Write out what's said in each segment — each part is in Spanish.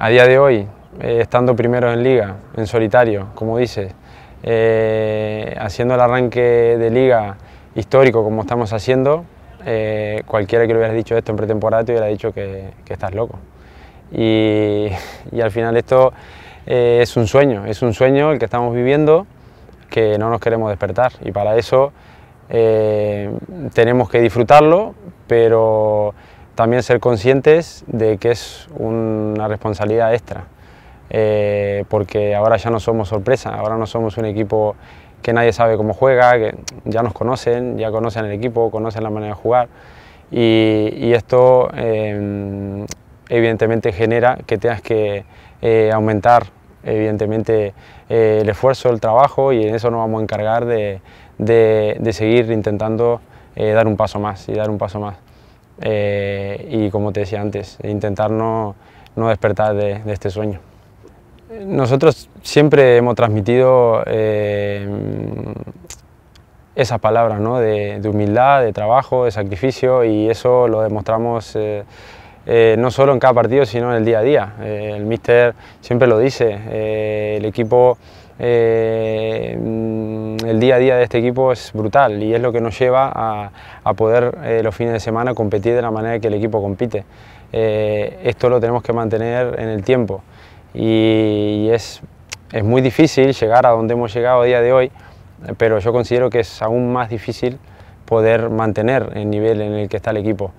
a día de hoy, eh, estando primero en liga, en solitario, como dices, eh, haciendo el arranque de liga histórico como estamos haciendo, eh, cualquiera que le hubieras dicho esto en pretemporada te hubiera dicho que, estás loco. Y, y al final esto es un sueño, es un sueño el que estamos viviendo que no nos queremos despertar y para eso tenemos que disfrutarlo, pero también ser conscientes de que es una responsabilidad extra, eh, porque ahora ya no somos sorpresa, ahora no somos un equipo que nadie sabe cómo juega, que ya nos conocen, ya conocen el equipo, conocen la manera de jugar y, esto eh, evidentemente genera que tengas que eh, aumentar evidentemente el esfuerzo, el trabajo y en eso nos vamos a encargar de seguir intentando dar un paso más y dar un paso más. Eh, y como te decía antes, intentar no, no despertar de, este sueño. Nosotros siempre hemos transmitido eh, esas palabras ¿no? de, humildad, de trabajo, de sacrificio y eso lo demostramos eh, no solo en cada partido, sino en el día a día. el míster siempre lo dice, el equipo eh, mm, el día a día de este equipo es brutal y es lo que nos lleva a, poder eh, los fines de semana competir de la manera que el equipo compite. Eh, esto lo tenemos que mantener en el tiempo y, y es, es, muy difícil llegar a donde hemos llegado a día de hoy, pero yo considero que es aún más difícil poder mantener el nivel en el que está el equipo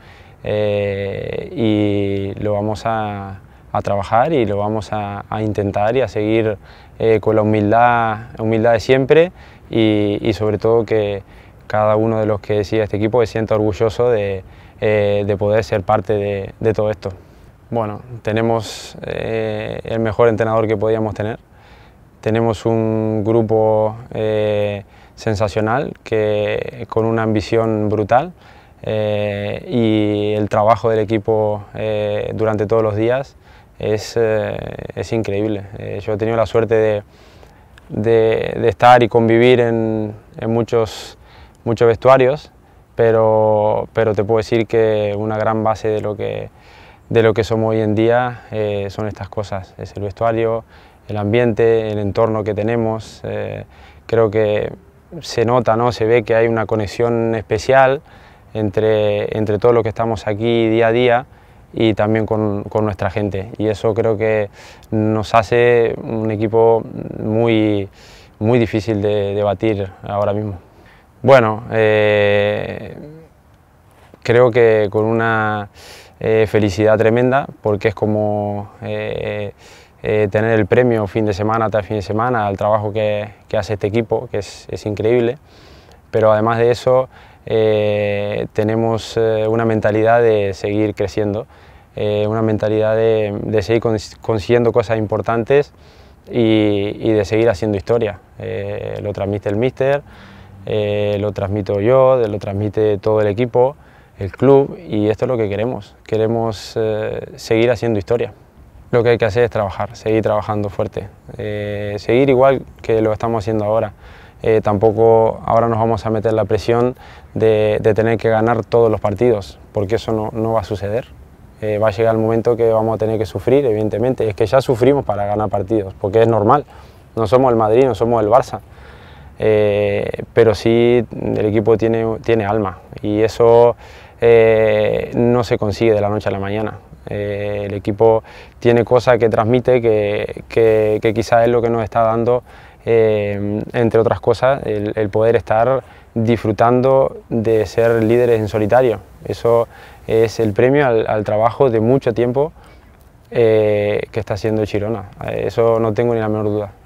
y lo vamos a a trabajar y lo vamos a, intentar y a seguir eh, con la humildad, humildad de siempre y, sobre todo que cada uno de los que decía este equipo se sienta orgulloso de, eh, poder ser parte de, todo esto. Bueno, tenemos eh, el mejor entrenador que podíamos tener, tenemos un grupo sensacional que, con una ambición brutal eh, y el trabajo del equipo eh, durante todos los días es, eh, es increíble. yo he tenido la suerte de, de, estar y convivir en, en, muchos, muchos vestuarios, pero, pero te puedo decir que una gran base de lo que, de lo que somos hoy en día son estas cosas, es el vestuario, el ambiente, el entorno que tenemos. creo que se nota, ¿no? se ve que hay una conexión especial entre, entre todos los que estamos aquí día a día y también con, nuestra gente. Y eso creo que nos hace un equipo muy, muy difícil de, de batir ahora mismo. Bueno, eh, creo que con una eh, felicidad tremenda porque es como eh, tener el premio fin de semana tras fin de semana al trabajo que, hace este equipo, que es increíble. Pero además de eso, eh, tenemos eh, una mentalidad de seguir creciendo, eh, una mentalidad de, de, seguir consiguiendo cosas importantes y, de seguir haciendo historia. lo transmite el míster, lo transmito yo, lo transmite todo el equipo, el club y esto es lo que queremos. Queremos seguir haciendo historia lo que hay que hacer es trabajar, seguir trabajando fuerte, seguir igual que lo estamos haciendo ahora. Eh, tampoco ahora nos vamos a meter la presión de, tener que ganar todos los partidos, porque eso no, va a suceder. Eh, va a llegar el momento que vamos a tener que sufrir, evidentemente. Es que ya sufrimos para ganar partidos, porque es normal. No somos el Madrid, no somos el Barça. Eh, pero sí el equipo tiene, tiene alma y eso no se consigue de la noche a la mañana. el equipo tiene cosas que transmite que, que, que quizás es lo que nos está dando eh, entre otras cosas, el, poder estar disfrutando de ser líderes en solitario. Eso es el premio al, trabajo de mucho tiempo eh, que está haciendo Chirona. Eh, eso no tengo ni la menor duda.